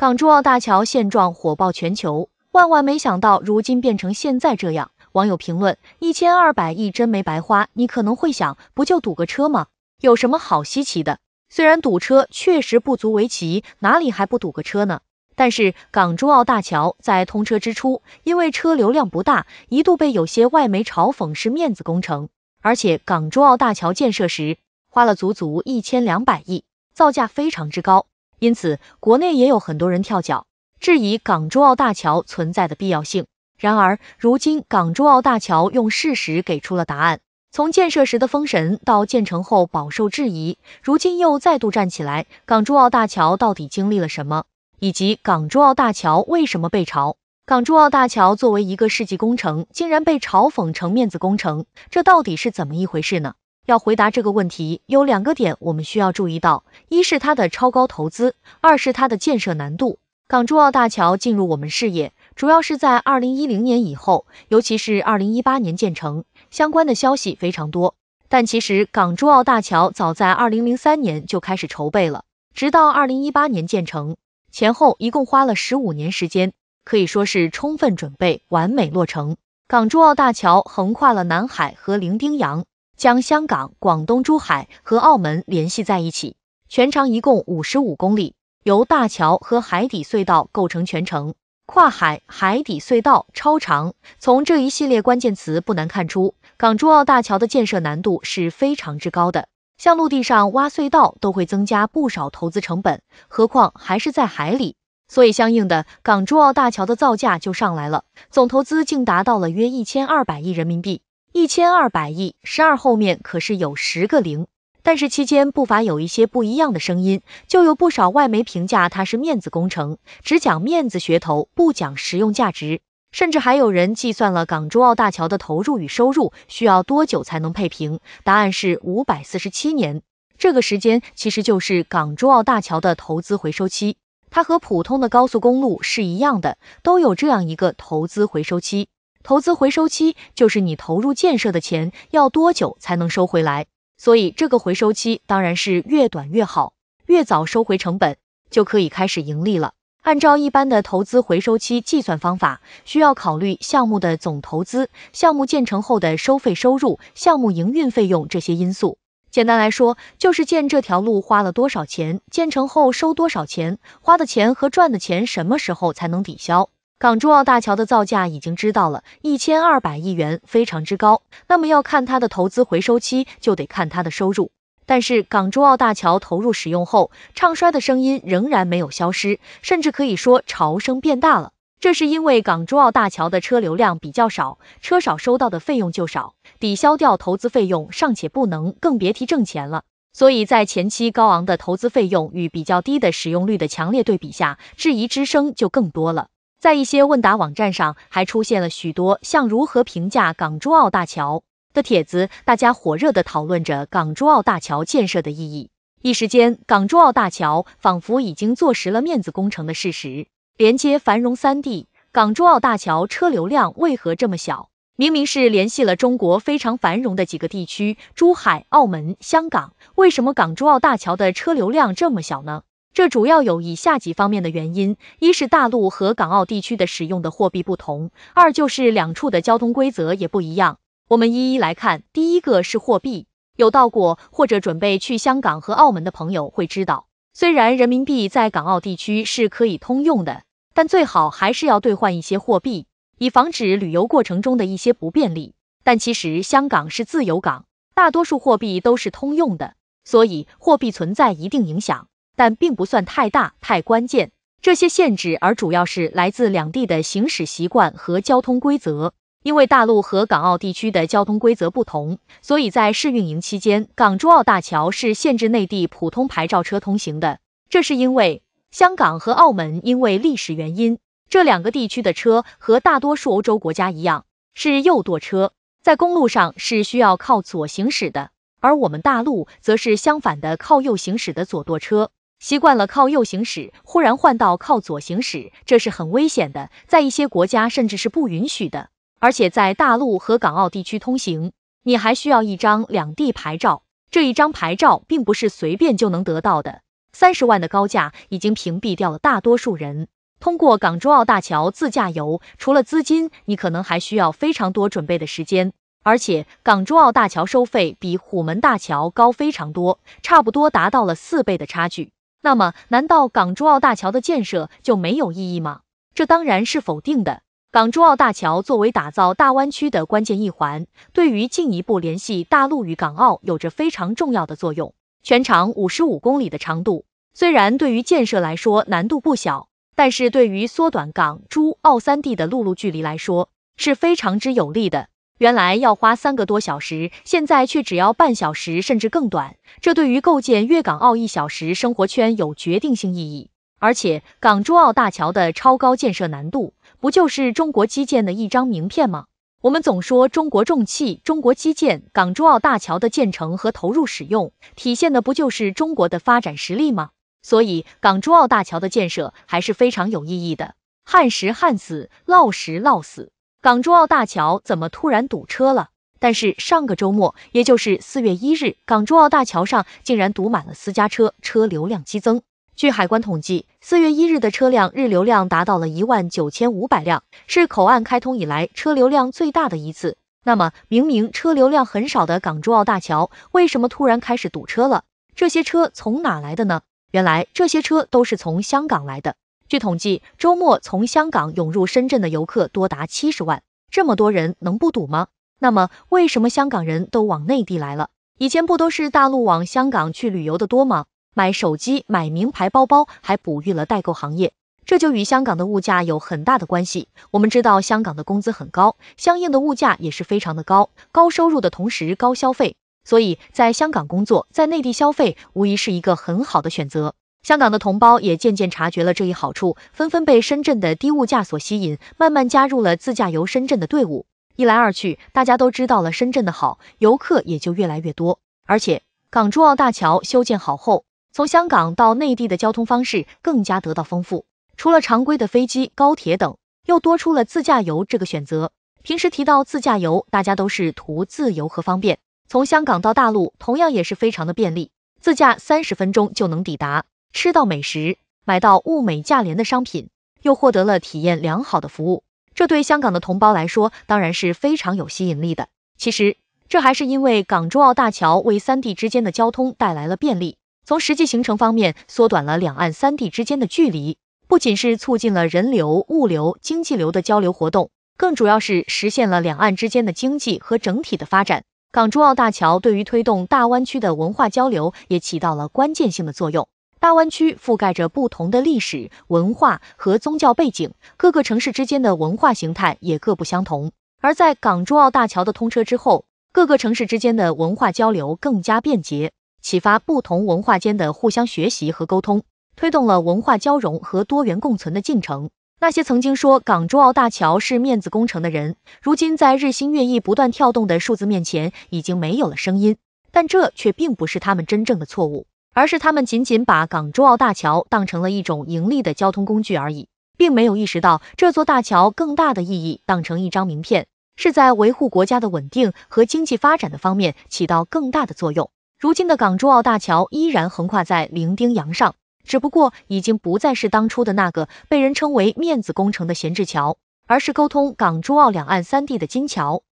港珠澳大桥现状火爆全球，万万没想到如今变成现在这样。网友评论：一千二百亿真没白花。你可能会想，不就堵个车吗？有什么好稀奇的？虽然堵车确实不足为奇，哪里还不堵个车呢？但是港珠澳大桥在通车之初，因为车流量不大，一度被有些外媒嘲讽是面子工程。而且港珠澳大桥建设时花了足足一千两百亿，造价非常之高。因此，国内也有很多人跳脚，质疑港珠澳大桥存在的必要性。然而，如今港珠澳大桥用事实给出了答案。从建设时的封神到建成后饱受质疑，如今又再度站起来，港珠澳大桥到底经历了什么？以及港珠澳大桥为什么被嘲？港珠澳大桥作为一个世纪工程，竟然被嘲讽成面子工程，这到底是怎么一回事呢？要回答这个问题，有两个点我们需要注意到：一是它的超高投资，二是它的建设难度。港珠澳大桥进入我们视野，主要是在二零一零年以后，尤其是二零一八年建成，相关的消息非常多。但其实港珠澳大桥早在二零零三年就开始筹备了，直到二零一八年建成，前后一共花了十五年时间，可以说是充分准备，完美落成。港珠澳大桥横跨了南海和伶仃洋。将香港、广东、珠海和澳门联系在一起，全长一共五十五公里，由大桥和海底隧道构成全程。跨海海底隧道超长，从这一系列关键词不难看出，港珠澳大桥的建设难度是非常之高的。像陆地上挖隧道都会增加不少投资成本，何况还是在海里，所以相应的港珠澳大桥的造价就上来了，总投资竟达到了约一千二百亿人民币。一千二百亿，十二后面可是有十个零。但是期间不乏有一些不一样的声音，就有不少外媒评价它是面子工程，只讲面子噱头，不讲实用价值。甚至还有人计算了港珠澳大桥的投入与收入需要多久才能配平，答案是五百四十七年。这个时间其实就是港珠澳大桥的投资回收期，它和普通的高速公路是一样的，都有这样一个投资回收期。投资回收期就是你投入建设的钱要多久才能收回来，所以这个回收期当然是越短越好，越早收回成本就可以开始盈利了。按照一般的投资回收期计算方法，需要考虑项目的总投资、项目建成后的收费收入、项目营运费用这些因素。简单来说，就是建这条路花了多少钱，建成后收多少钱，花的钱和赚的钱什么时候才能抵消？港珠澳大桥的造价已经知道了，一千二百亿元非常之高。那么要看它的投资回收期，就得看它的收入。但是港珠澳大桥投入使用后，唱衰的声音仍然没有消失，甚至可以说潮声变大了。这是因为港珠澳大桥的车流量比较少，车少收到的费用就少，抵消掉投资费用尚且不能，更别提挣钱了。所以在前期高昂的投资费用与比较低的使用率的强烈对比下，质疑之声就更多了。在一些问答网站上，还出现了许多像“如何评价港珠澳大桥”的帖子，大家火热地讨论着港珠澳大桥建设的意义。一时间，港珠澳大桥仿佛已经坐实了面子工程的事实。连接繁荣三地，港珠澳大桥车流量为何这么小？明明是联系了中国非常繁荣的几个地区——珠海、澳门、香港，为什么港珠澳大桥的车流量这么小呢？这主要有以下几方面的原因：一是大陆和港澳地区的使用的货币不同；二就是两处的交通规则也不一样。我们一一来看。第一个是货币，有到过或者准备去香港和澳门的朋友会知道，虽然人民币在港澳地区是可以通用的，但最好还是要兑换一些货币，以防止旅游过程中的一些不便利。但其实香港是自由港，大多数货币都是通用的，所以货币存在一定影响。但并不算太大、太关键，这些限制，而主要是来自两地的行驶习惯和交通规则。因为大陆和港澳地区的交通规则不同，所以在试运营期间，港珠澳大桥是限制内地普通牌照车通行的。这是因为香港和澳门因为历史原因，这两个地区的车和大多数欧洲国家一样是右舵车，在公路上是需要靠左行驶的，而我们大陆则是相反的，靠右行驶的左舵车。习惯了靠右行驶，忽然换到靠左行驶，这是很危险的，在一些国家甚至是不允许的。而且在大陆和港澳地区通行，你还需要一张两地牌照。这一张牌照并不是随便就能得到的，三十万的高价已经屏蔽掉了大多数人。通过港珠澳大桥自驾游，除了资金，你可能还需要非常多准备的时间。而且港珠澳大桥收费比虎门大桥高非常多，差不多达到了四倍的差距。那么，难道港珠澳大桥的建设就没有意义吗？这当然是否定的。港珠澳大桥作为打造大湾区的关键一环，对于进一步联系大陆与港澳有着非常重要的作用。全长五十五公里的长度，虽然对于建设来说难度不小，但是对于缩短港珠澳三地的陆路距离来说是非常之有利的。原来要花三个多小时，现在却只要半小时甚至更短，这对于构建粤港澳一小时生活圈有决定性意义。而且，港珠澳大桥的超高建设难度，不就是中国基建的一张名片吗？我们总说中国重器、中国基建，港珠澳大桥的建成和投入使用，体现的不就是中国的发展实力吗？所以，港珠澳大桥的建设还是非常有意义的。旱时旱死，涝时涝死。港珠澳大桥怎么突然堵车了？但是上个周末，也就是四月一日，港珠澳大桥上竟然堵满了私家车，车流量激增。据海关统计，四月一日的车辆日流量达到了一万九千五百辆，是口岸开通以来车流量最大的一次。那么，明明车流量很少的港珠澳大桥，为什么突然开始堵车了？这些车从哪来的呢？原来，这些车都是从香港来的。据统计，周末从香港涌入深圳的游客多达七十万，这么多人能不堵吗？那么，为什么香港人都往内地来了？以前不都是大陆往香港去旅游的多吗？买手机、买名牌包包，还哺育了代购行业。这就与香港的物价有很大的关系。我们知道，香港的工资很高，相应的物价也是非常的高，高收入的同时高消费，所以在香港工作，在内地消费无疑是一个很好的选择。香港的同胞也渐渐察觉了这一好处，纷纷被深圳的低物价所吸引，慢慢加入了自驾游深圳的队伍。一来二去，大家都知道了深圳的好，游客也就越来越多。而且港珠澳大桥修建好后，从香港到内地的交通方式更加得到丰富，除了常规的飞机、高铁等，又多出了自驾游这个选择。平时提到自驾游，大家都是图自由和方便。从香港到大陆同样也是非常的便利，自驾三十分钟就能抵达。吃到美食，买到物美价廉的商品，又获得了体验良好的服务，这对香港的同胞来说当然是非常有吸引力的。其实，这还是因为港珠澳大桥为三地之间的交通带来了便利，从实际行程方面缩短了两岸三地之间的距离，不仅是促进了人流、物流、经济流的交流活动，更主要是实现了两岸之间的经济和整体的发展。港珠澳大桥对于推动大湾区的文化交流也起到了关键性的作用。大湾区覆盖着不同的历史文化和宗教背景，各个城市之间的文化形态也各不相同。而在港珠澳大桥的通车之后，各个城市之间的文化交流更加便捷，启发不同文化间的互相学习和沟通，推动了文化交融和多元共存的进程。那些曾经说港珠澳大桥是面子工程的人，如今在日新月异、不断跳动的数字面前，已经没有了声音。但这却并不是他们真正的错误。而是他们仅仅把港珠澳大桥当成了一种盈利的交通工具而已，并没有意识到这座大桥更大的意义，当成一张名片，是在维护国家的稳定和经济发展的方面起到更大的作用。如今的港珠澳大桥依然横跨在伶仃洋上，只不过已经不再是当初的那个被人称为面子工程的闲置桥，而是沟通港珠澳两岸三地的金桥。